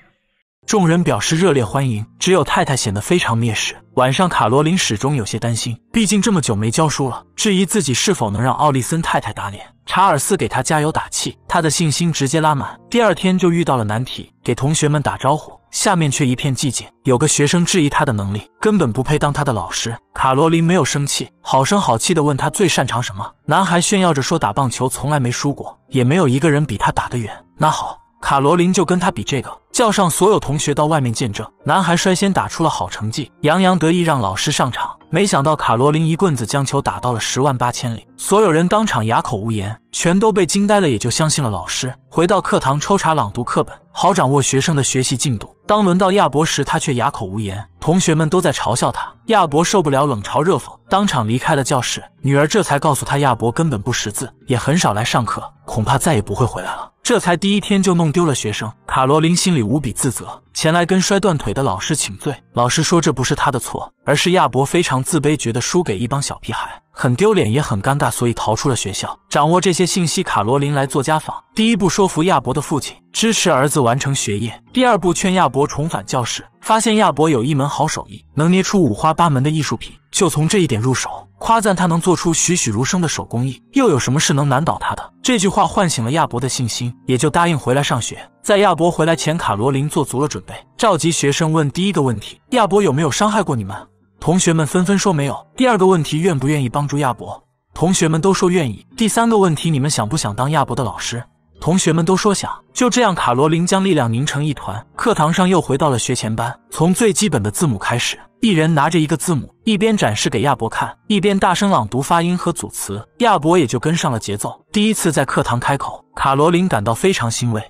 众人表示热烈欢迎，只有太太显得非常蔑视。晚上，卡罗琳始终有些担心，毕竟这么久没教书了，质疑自己是否能让奥利森太太打脸。查尔斯给他加油打气，他的信心直接拉满。第二天就遇到了难题，给同学们打招呼，下面却一片寂静。有个学生质疑他的能力，根本不配当他的老师。卡罗琳没有生气，好声好气的问他最擅长什么。男孩炫耀着说打棒球从来没输过，也没有一个人比他打得远。那好，卡罗琳就跟他比这个，叫上所有同学到外面见证。男孩率先打出了好成绩，洋洋得意让老师上场。没想到卡罗琳一棍子将球打到了十万八千里。所有人当场哑口无言，全都被惊呆了，也就相信了老师。回到课堂抽查朗读课本，好掌握学生的学习进度。当轮到亚伯时，他却哑口无言，同学们都在嘲笑他。亚伯受不了冷嘲热讽，当场离开了教室。女儿这才告诉他，亚伯根本不识字，也很少来上课，恐怕再也不会回来了。这才第一天就弄丢了学生，卡罗琳心里无比自责，前来跟摔断腿的老师请罪。老师说这不是他的错，而是亚伯非常自卑，觉得输给一帮小屁孩。很丢脸，也很尴尬，所以逃出了学校。掌握这些信息，卡罗琳来做家访。第一步，说服亚伯的父亲支持儿子完成学业；第二步，劝亚伯重返教室。发现亚伯有一门好手艺，能捏出五花八门的艺术品，就从这一点入手，夸赞他能做出栩栩如生的手工艺，又有什么事能难倒他的？这句话唤醒了亚伯的信心，也就答应回来上学。在亚伯回来前，卡罗琳做足了准备，召集学生问第一个问题：亚伯有没有伤害过你们？同学们纷纷说没有。第二个问题，愿不愿意帮助亚伯？同学们都说愿意。第三个问题，你们想不想当亚伯的老师？同学们都说想。就这样，卡罗琳将力量凝成一团。课堂上又回到了学前班，从最基本的字母开始，一人拿着一个字母，一边展示给亚伯看，一边大声朗读发音和组词。亚伯也就跟上了节奏。第一次在课堂开口，卡罗琳感到非常欣慰。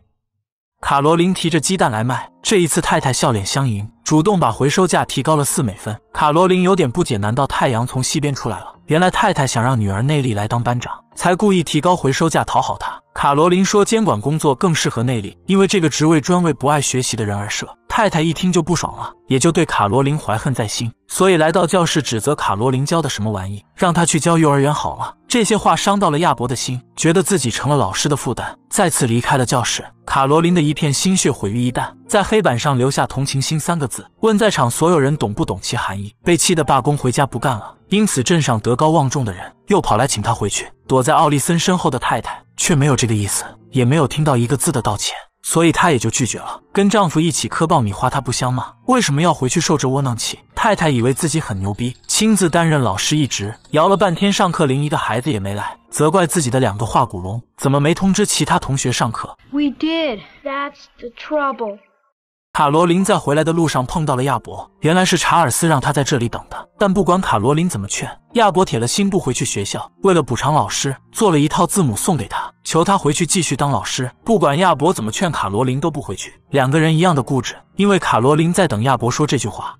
卡罗琳提着鸡蛋来卖，这一次太太笑脸相迎。主动把回收价提高了四美分。卡罗琳有点不解，难道太阳从西边出来了？原来太太想让女儿内丽来当班长，才故意提高回收价讨好她。卡罗琳说，监管工作更适合内丽，因为这个职位专为不爱学习的人而设。太太一听就不爽了，也就对卡罗琳怀恨在心，所以来到教室指责卡罗琳教的什么玩意，让她去教幼儿园好了。这些话伤到了亚伯的心，觉得自己成了老师的负担，再次离开了教室。卡罗琳的一片心血毁于一旦，在黑板上留下“同情心”三个字，问在场所有人懂不懂其含义。被气得罢工回家不干了，因此镇上德高望重的人又跑来请他回去。躲在奥利森身后的太太却没有这个意思，也没有听到一个字的道歉。所以她也就拒绝了，跟丈夫一起嗑爆米花，她不香吗？为什么要回去受这窝囊气？太太以为自己很牛逼，亲自担任老师一职，摇了半天，上课铃一个孩子也没来，责怪自己的两个化骨龙怎么没通知其他同学上课。We the trouble. did. That's 卡罗琳在回来的路上碰到了亚伯，原来是查尔斯让他在这里等的。但不管卡罗琳怎么劝，亚伯铁了心不回去学校。为了补偿老师，做了一套字母送给他，求他回去继续当老师。不管亚伯怎么劝，卡罗琳都不回去，两个人一样的固执。因为卡罗琳在等亚伯说这句话。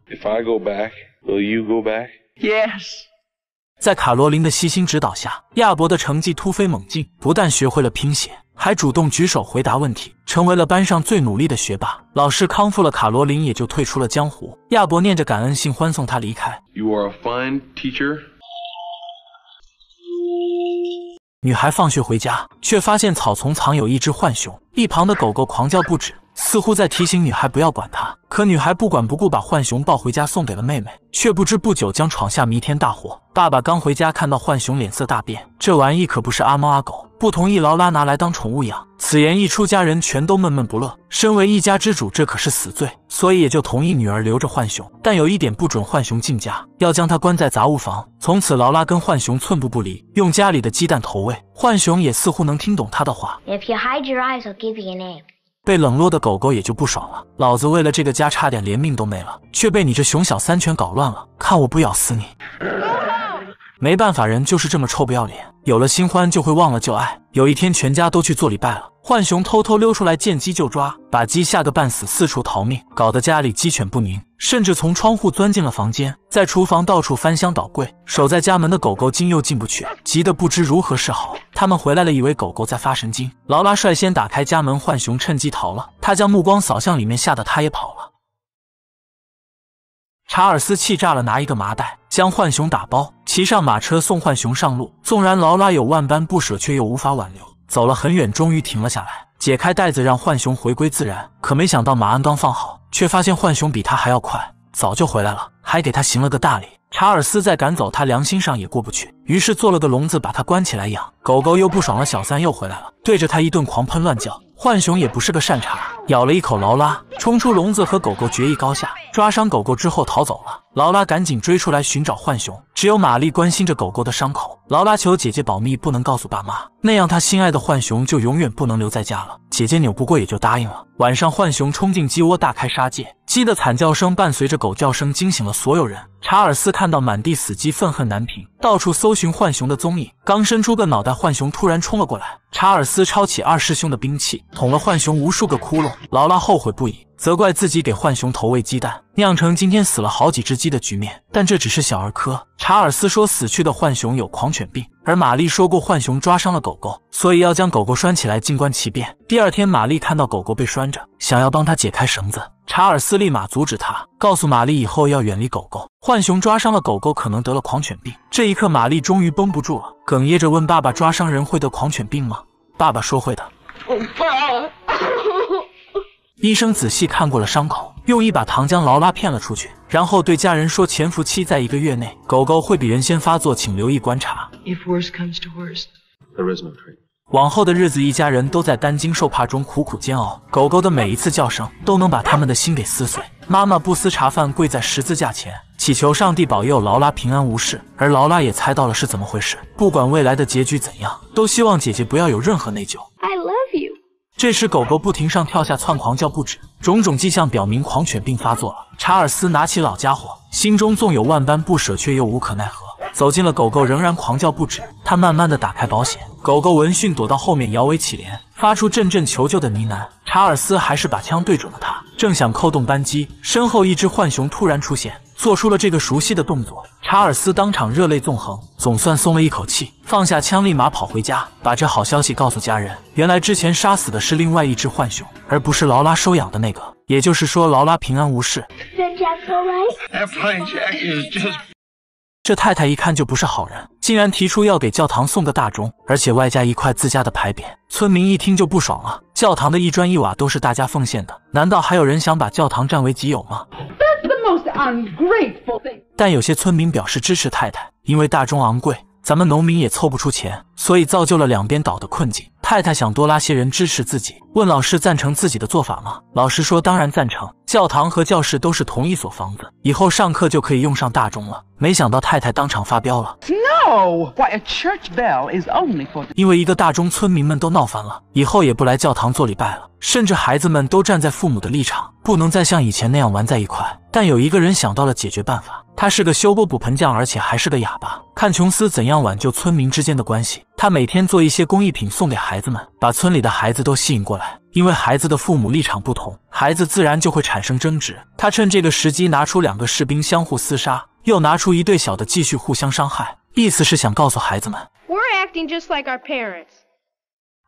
在卡罗琳的悉心指导下，亚伯的成绩突飞猛进，不但学会了拼写，还主动举手回答问题，成为了班上最努力的学霸。老师康复了，卡罗琳也就退出了江湖。亚伯念着感恩信欢送他离开。You are a teacher. fine 女孩放学回家，却发现草丛藏有一只浣熊，一旁的狗狗狂叫不止。似乎在提醒女孩不要管他，可女孩不管不顾，把浣熊抱回家送给了妹妹，却不知不久将闯下弥天大祸。爸爸刚回家看到浣熊，脸色大变，这玩意可不是阿猫阿狗，不同意劳拉拿来当宠物养。此言一出，家人全都闷闷不乐。身为一家之主，这可是死罪，所以也就同意女儿留着浣熊，但有一点不准浣熊进家，要将它关在杂物房。从此，劳拉跟浣熊寸步不离，用家里的鸡蛋投喂，浣熊也似乎能听懂他的话。被冷落的狗狗也就不爽了，老子为了这个家差点连命都没了，却被你这熊小三拳搞乱了，看我不咬死你！没办法，人就是这么臭不要脸。有了新欢就会忘了旧爱。有一天，全家都去做礼拜了，浣熊偷偷溜出来，见鸡就抓，把鸡吓得半死，四处逃命，搞得家里鸡犬不宁。甚至从窗户钻进了房间，在厨房到处翻箱倒柜。守在家门的狗狗今又进不去，急得不知如何是好。他们回来了，以为狗狗在发神经。劳拉率先打开家门，浣熊趁机逃了。他将目光扫向里面，吓得他也跑了。查尔斯气炸了，拿一个麻袋将浣熊打包。骑上马车送浣熊上路，纵然劳拉有万般不舍，却又无法挽留。走了很远，终于停了下来，解开袋子，让浣熊回归自然。可没想到，马鞍刚放好，却发现浣熊比他还要快，早就回来了，还给他行了个大礼。查尔斯再赶走他，良心上也过不去，于是做了个笼子，把他关起来养。狗狗又不爽了，小三又回来了，对着他一顿狂喷乱叫。浣熊也不是个善茬，咬了一口劳拉。冲出笼子和狗狗决一高下，抓伤狗狗之后逃走了。劳拉赶紧追出来寻找浣熊，只有玛丽关心着狗狗的伤口。劳拉求姐姐保密，不能告诉爸妈，那样她心爱的浣熊就永远不能留在家了。姐姐扭不过也就答应了。晚上，浣熊冲进鸡窝大开杀戒，鸡的惨叫声伴随着狗叫声惊醒了所有人。查尔斯看到满地死鸡，愤恨难平，到处搜寻浣熊的踪影。刚伸出个脑袋，浣熊突然冲了过来。查尔斯抄起二师兄的兵器，捅了浣熊无数个窟窿。劳拉后悔不已。责怪自己给浣熊投喂鸡蛋，酿成今天死了好几只鸡的局面。但这只是小儿科。查尔斯说死去的浣熊有狂犬病，而玛丽说过浣熊抓伤了狗狗，所以要将狗狗拴起来，静观其变。第二天，玛丽看到狗狗被拴着，想要帮他解开绳子，查尔斯立马阻止他，告诉玛丽以后要远离狗狗。浣熊抓伤了狗狗，可能得了狂犬病。这一刻，玛丽终于绷不住了，哽咽着问爸爸：“抓伤人会得狂犬病吗？”爸爸说：“会的。”医生仔细看过了伤口，用一把糖将劳拉骗了出去，然后对家人说：“潜伏期在一个月内，狗狗会比人先发作，请留意观察。” If w o r s comes to worst, e r a m 往后的日子，一家人都在担惊受怕中苦苦煎熬，狗狗的每一次叫声都能把他们的心给撕碎。妈妈不思茶饭，跪在十字架前祈求上帝保佑劳拉平安无事，而劳拉也猜到了是怎么回事。不管未来的结局怎样，都希望姐姐不要有任何内疚。这时，狗狗不停上跳下窜，狂叫不止。种种迹象表明狂犬病发作了。查尔斯拿起老家伙，心中纵有万般不舍，却又无可奈何，走进了。狗狗仍然狂叫不止。他慢慢的打开保险，狗狗闻讯躲到后面，摇尾乞怜，发出阵阵求救的呢喃。查尔斯还是把枪对准了他，正想扣动扳机，身后一只浣熊突然出现。做出了这个熟悉的动作，查尔斯当场热泪纵横，总算松了一口气，放下枪，立马跑回家，把这好消息告诉家人。原来之前杀死的是另外一只浣熊，而不是劳拉收养的那个，也就是说劳拉平安无事。这太太一看就不是好人，竟然提出要给教堂送个大钟，而且外加一块自家的牌匾。村民一听就不爽了，教堂的一砖一瓦都是大家奉献的，难道还有人想把教堂占为己有吗？thing ungrateful 但有些村民表示支持太太，因为大钟昂贵，咱们农民也凑不出钱，所以造就了两边倒的困境。太太想多拉些人支持自己，问老师赞成自己的做法吗？老师说当然赞成。教堂和教室都是同一所房子，以后上课就可以用上大钟了。没想到太太当场发飙了。因为一个大钟，村民们都闹翻了，以后也不来教堂做礼拜了，甚至孩子们都站在父母的立场，不能再像以前那样玩在一块。但有一个人想到了解决办法，他是个修锅补盆匠，而且还是个哑巴。看琼斯怎样挽救村民之间的关系。他每天做一些工艺品送给孩子们，把村里的孩子都吸引过来。因为孩子的父母立场不同，孩子自然就会产生争执。他趁这个时机拿出两个士兵相互厮杀，又拿出一对小的继续互相伤害，意思是想告诉孩子们：w e e like parents r our acting just。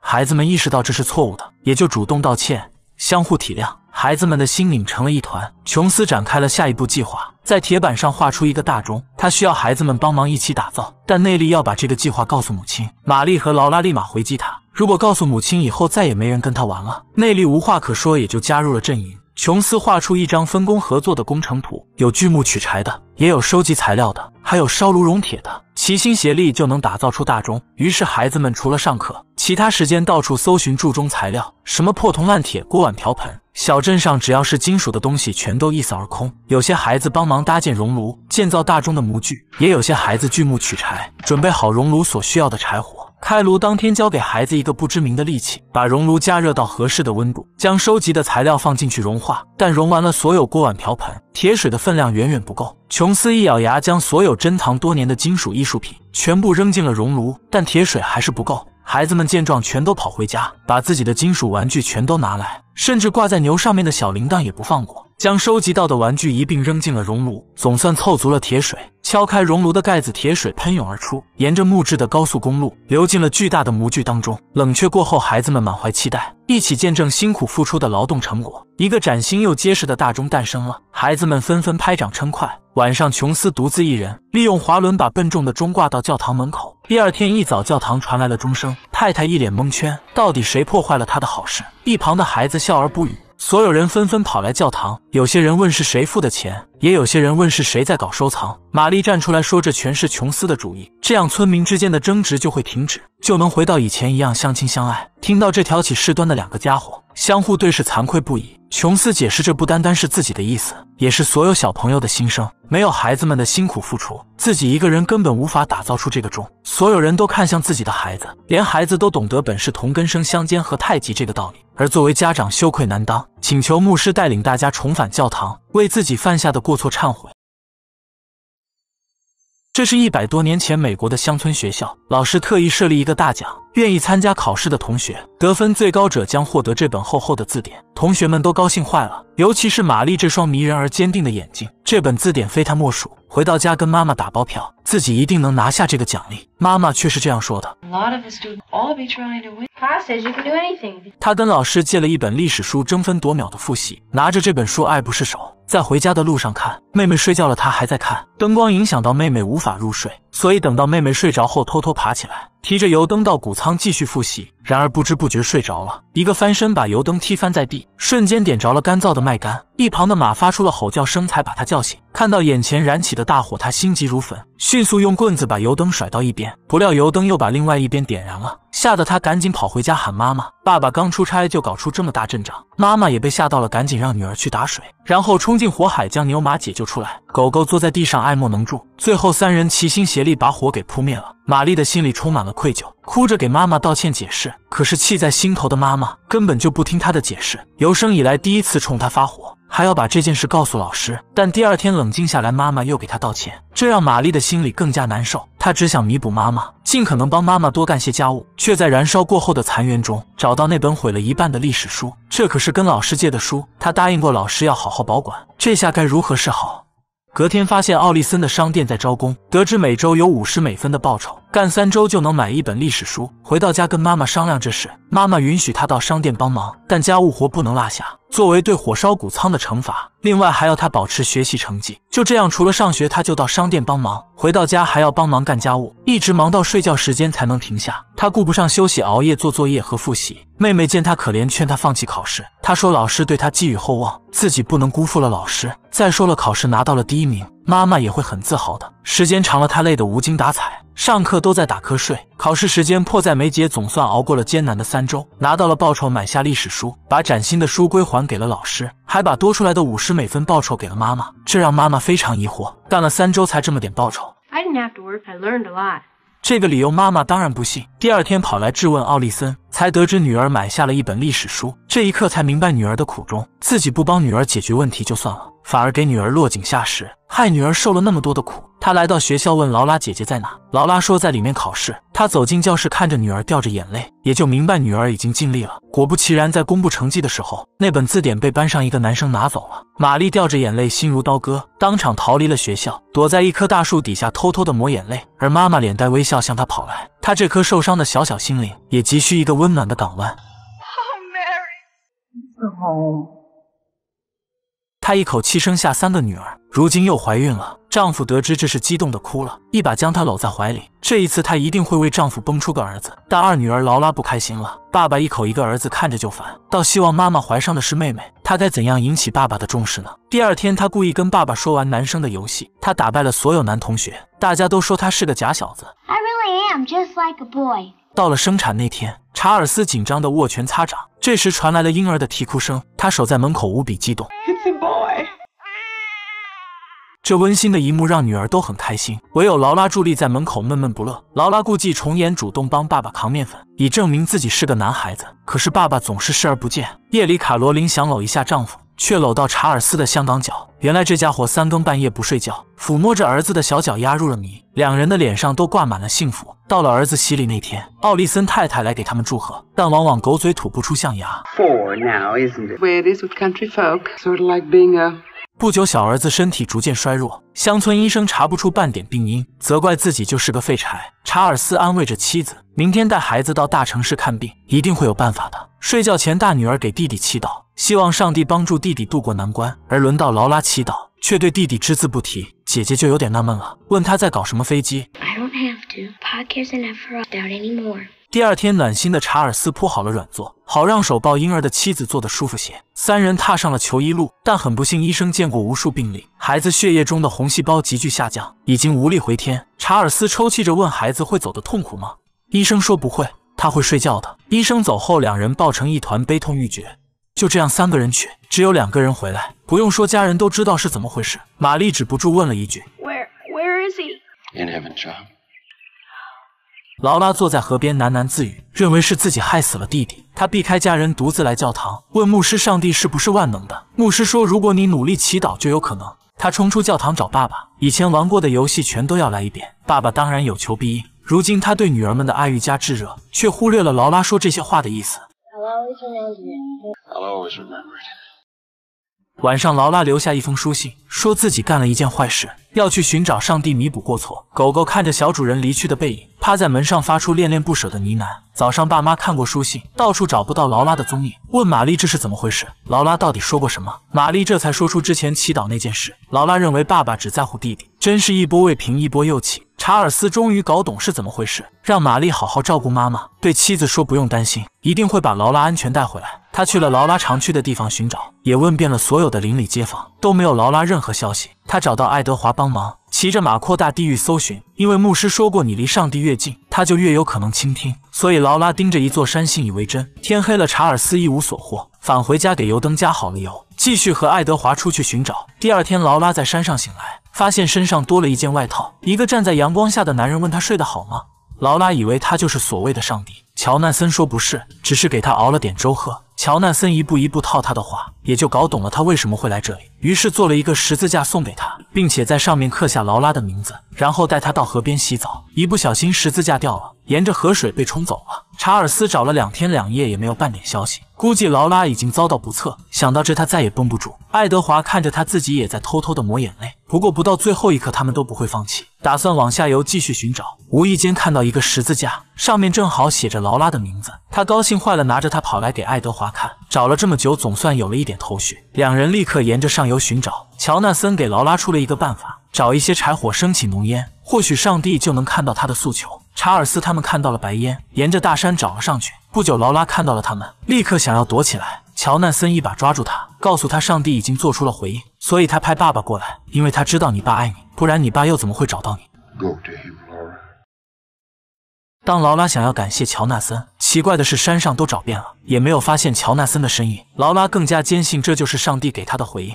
孩子们意识到这是错误的，也就主动道歉。相互体谅，孩子们的心拧成了一团。琼斯展开了下一步计划，在铁板上画出一个大钟，他需要孩子们帮忙一起打造。但内利要把这个计划告诉母亲玛丽和劳拉，立马回击他。如果告诉母亲，以后再也没人跟他玩了。内利无话可说，也就加入了阵营。琼斯画出一张分工合作的工程图，有锯木取柴的，也有收集材料的，还有烧炉熔铁的，齐心协力就能打造出大钟。于是孩子们除了上课，其他时间到处搜寻铸钟材料，什么破铜烂铁、锅碗瓢盆，小镇上只要是金属的东西全都一扫而空。有些孩子帮忙搭建熔炉、建造大钟的模具，也有些孩子锯木取柴，准备好熔炉所需要的柴火。开炉当天，交给孩子一个不知名的利器，把熔炉加热到合适的温度，将收集的材料放进去融化。但融完了所有锅碗瓢盆，铁水的分量远远不够。琼斯一咬牙，将所有珍藏多年的金属艺术品全部扔进了熔炉，但铁水还是不够。孩子们见状，全都跑回家，把自己的金属玩具全都拿来，甚至挂在牛上面的小铃铛也不放过。将收集到的玩具一并扔进了熔炉，总算凑足了铁水。敲开熔炉的盖子，铁水喷涌而出，沿着木质的高速公路流进了巨大的模具当中。冷却过后，孩子们满怀期待，一起见证辛苦付出的劳动成果。一个崭新又结实的大钟诞生了，孩子们纷纷拍掌称快。晚上，琼斯独自一人利用滑轮把笨重的钟挂到教堂门口。第二天一早，教堂传来了钟声，太太一脸蒙圈，到底谁破坏了他的好事？一旁的孩子笑而不语。所有人纷纷跑来教堂，有些人问是谁付的钱，也有些人问是谁在搞收藏。玛丽站出来说：“这全是琼斯的主意，这样村民之间的争执就会停止，就能回到以前一样相亲相爱。”听到这挑起事端的两个家伙相互对视，惭愧不已。琼斯解释：“这不单单是自己的意思，也是所有小朋友的心声。没有孩子们的辛苦付出，自己一个人根本无法打造出这个钟。”所有人都看向自己的孩子，连孩子都懂得“本是同根生，相煎何太急”这个道理。而作为家长，羞愧难当，请求牧师带领大家重返教堂，为自己犯下的过错忏悔。这是一百多年前美国的乡村学校，老师特意设立一个大奖，愿意参加考试的同学得分最高者将获得这本厚厚的字典。同学们都高兴坏了，尤其是玛丽这双迷人而坚定的眼睛，这本字典非她莫属。回到家跟妈妈打包票，自己一定能拿下这个奖励。妈妈却是这样说的。他跟老师借了一本历史书，争分夺秒的复习，拿着这本书爱不释手。在回家的路上看妹妹睡觉了，她还在看，灯光影响到妹妹无法入睡。所以，等到妹妹睡着后，偷偷爬起来，提着油灯到谷仓继续复习。然而不知不觉睡着了，一个翻身把油灯踢翻在地，瞬间点着了干燥的麦秆。一旁的马发出了吼叫声，才把他叫醒。看到眼前燃起的大火，他心急如焚，迅速用棍子把油灯甩到一边。不料油灯又把另外一边点燃了，吓得他赶紧跑回家喊妈妈、爸爸。刚出差就搞出这么大阵仗，妈妈也被吓到了，赶紧让女儿去打水，然后冲进火海将牛马解救出来。狗狗坐在地上，爱莫能助。最后，三人齐心协力把火给扑灭了。玛丽的心里充满了愧疚，哭着给妈妈道歉解释。可是，气在心头的妈妈根本就不听她的解释，有生以来第一次冲她发火，还要把这件事告诉老师。但第二天冷静下来，妈妈又给她道歉，这让玛丽的心里更加难受。她只想弥补妈妈，尽可能帮妈妈多干些家务，却在燃烧过后的残垣中找到那本毁了一半的历史书。这可是跟老师借的书，她答应过老师要好好保管。这下该如何是好？隔天发现奥利森的商店在招工，得知每周有五十美分的报酬，干三周就能买一本历史书。回到家跟妈妈商量这事，妈妈允许他到商店帮忙，但家务活不能落下。作为对火烧谷仓的惩罚，另外还要他保持学习成绩。就这样，除了上学，他就到商店帮忙，回到家还要帮忙干家务，一直忙到睡觉时间才能停下。他顾不上休息，熬夜做作业和复习。妹妹见他可怜，劝他放弃考试。他说：“老师对他寄予厚望，自己不能辜负了老师。再说了，考试拿到了第一名。”妈妈也会很自豪的。时间长了，他累得无精打采，上课都在打瞌睡。考试时间迫在眉睫，总算熬过了艰难的三周，拿到了报酬，买下历史书，把崭新的书归还给了老师，还把多出来的五十美分报酬给了妈妈。这让妈妈非常疑惑，干了三周才这么点报酬。这个理由妈妈当然不信。第二天跑来质问奥利森，才得知女儿买下了一本历史书。这一刻才明白女儿的苦衷，自己不帮女儿解决问题就算了。反而给女儿落井下石，害女儿受了那么多的苦。他来到学校问劳拉姐姐在哪，劳拉说在里面考试。他走进教室，看着女儿掉着眼泪，也就明白女儿已经尽力了。果不其然，在公布成绩的时候，那本字典被班上一个男生拿走了。玛丽掉着眼泪，心如刀割，当场逃离了学校，躲在一棵大树底下偷偷的抹眼泪。而妈妈脸带微笑向她跑来，她这颗受伤的小小心灵也急需一个温暖的港湾。Oh Mary, 她一口气生下三个女儿，如今又怀孕了。丈夫得知这是激动的哭了，一把将她搂在怀里。这一次她一定会为丈夫崩出个儿子。但二女儿劳拉不开心了，爸爸一口一个儿子看着就烦，倒希望妈妈怀上的是妹妹。她该怎样引起爸爸的重视呢？第二天，她故意跟爸爸说完男生的游戏，她打败了所有男同学，大家都说她是个假小子。到了生产那天，查尔斯紧张地握拳擦掌。这时传来了婴儿的啼哭声，他守在门口无比激动。这温馨的一幕让女儿都很开心，唯有劳拉伫立在门口闷闷不乐。劳拉故伎重演，主动帮爸爸扛面粉，以证明自己是个男孩子。可是爸爸总是视而不见。夜里，卡罗琳想搂一下丈夫。却搂到查尔斯的香港脚，原来这家伙三更半夜不睡觉，抚摸着儿子的小脚丫入了迷。两人的脸上都挂满了幸福。到了儿子洗礼那天，奥利森太太来给他们祝贺，但往往狗嘴吐不出象牙。Four folk? of now, country Sort Where isn't being with it? is like a. 不久，小儿子身体逐渐衰弱，乡村医生查不出半点病因，责怪自己就是个废柴。查尔斯安慰着妻子：“明天带孩子到大城市看病，一定会有办法的。”睡觉前，大女儿给弟弟祈祷。希望上帝帮助弟弟渡过难关，而轮到劳拉祈祷，却对弟弟只字不提，姐姐就有点纳闷了，问她在搞什么飞机。第二天，暖心的查尔斯铺好了软座，好让手抱婴儿的妻子坐得舒服些。三人踏上了求医路，但很不幸，医生见过无数病例，孩子血液中的红细胞急剧下降，已经无力回天。查尔斯抽泣着问孩子会走得痛苦吗？医生说不会，他会睡觉的。医生走后，两人抱成一团，悲痛欲绝。就这样，三个人去，只有两个人回来。不用说，家人都知道是怎么回事。玛丽止不住问了一句：“Where? Where is he?” In heaven, o h i 劳拉坐在河边喃喃自语，认为是自己害死了弟弟。她避开家人，独自来教堂，问牧师：“上帝是不是万能的？”牧师说：“如果你努力祈祷，就有可能。”他冲出教堂找爸爸，以前玩过的游戏全都要来一遍。爸爸当然有求必应。如今他对女儿们的爱愈加炙热，却忽略了劳拉说这些话的意思。I'll always remember it. I'll always remember it. 晚上，劳拉留下一封书信，说自己干了一件坏事，要去寻找上帝弥补过错。狗狗看着小主人离去的背影，趴在门上发出恋恋不舍的呢喃。早上，爸妈看过书信，到处找不到劳拉的踪影，问玛丽这是怎么回事？劳拉到底说过什么？玛丽这才说出之前祈祷那件事。劳拉认为爸爸只在乎弟弟，真是一波未平一波又起。查尔斯终于搞懂是怎么回事，让玛丽好好照顾妈妈，对妻子说不用担心，一定会把劳拉安全带回来。他去了劳拉常去的地方寻找。也问遍了所有的邻里街坊，都没有劳拉任何消息。他找到爱德华帮忙，骑着马扩大地域搜寻。因为牧师说过，你离上帝越近，他就越有可能倾听。所以劳拉盯着一座山，信以为真。天黑了，查尔斯一无所获，返回家给油灯加好了油，继续和爱德华出去寻找。第二天，劳拉在山上醒来，发现身上多了一件外套。一个站在阳光下的男人问他睡得好吗？劳拉以为他就是所谓的上帝。乔纳森说：“不是，只是给他熬了点粥喝。”乔纳森一步一步套他的话，也就搞懂了他为什么会来这里。于是做了一个十字架送给他，并且在上面刻下劳拉的名字，然后带他到河边洗澡。一不小心，十字架掉了，沿着河水被冲走了。查尔斯找了两天两夜也没有半点消息，估计劳拉已经遭到不测。想到这，他再也绷不住。爱德华看着他自己也在偷偷的抹眼泪。不过不到最后一刻，他们都不会放弃，打算往下游继续寻找。无意间看到一个十字架。上面正好写着劳拉的名字，他高兴坏了，拿着它跑来给爱德华看。找了这么久，总算有了一点头绪，两人立刻沿着上游寻找。乔纳森给劳拉出了一个办法，找一些柴火升起浓烟，或许上帝就能看到他的诉求。查尔斯他们看到了白烟，沿着大山找了上去。不久，劳拉看到了他们，立刻想要躲起来。乔纳森一把抓住他，告诉他上帝已经做出了回应，所以他派爸爸过来，因为他知道你爸爱你，不然你爸又怎么会找到你？当劳拉想要感谢乔纳森，奇怪的是，山上都找遍了，也没有发现乔纳森的身影。劳拉更加坚信，这就是上帝给他的回应。